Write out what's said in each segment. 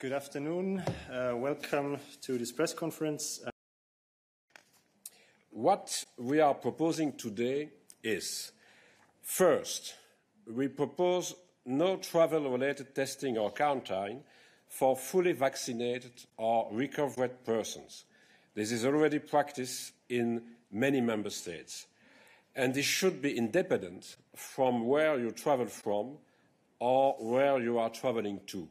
Good afternoon. Uh, welcome to this press conference. Uh, what we are proposing today is, first, we propose no travel-related testing or quarantine for fully vaccinated or recovered persons. This is already practiced in many member states, and this should be independent from where you travel from or where you are traveling to.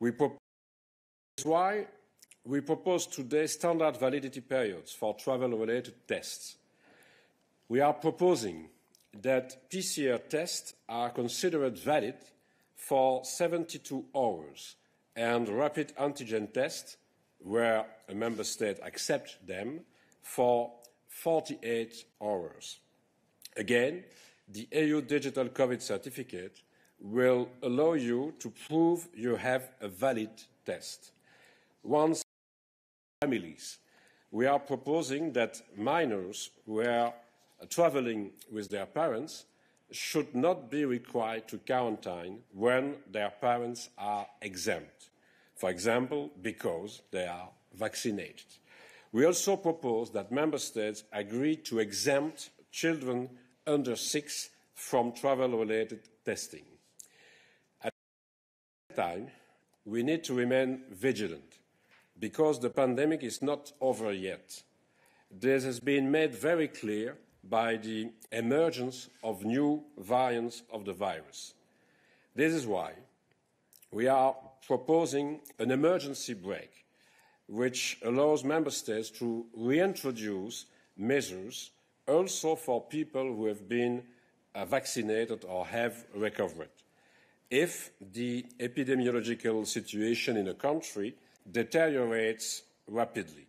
That's why we propose today standard validity periods for travel-related tests. We are proposing that PCR tests are considered valid for 72 hours, and rapid antigen tests, where a member state accepts them, for 48 hours. Again, the EU digital COVID certificate will allow you to prove you have a valid test. Once families, we are proposing that minors who are traveling with their parents should not be required to quarantine when their parents are exempt, for example, because they are vaccinated. We also propose that member states agree to exempt children under six from travel related testing time, we need to remain vigilant because the pandemic is not over yet. This has been made very clear by the emergence of new variants of the virus. This is why we are proposing an emergency break, which allows member states to reintroduce measures also for people who have been vaccinated or have recovered if the epidemiological situation in a country deteriorates rapidly.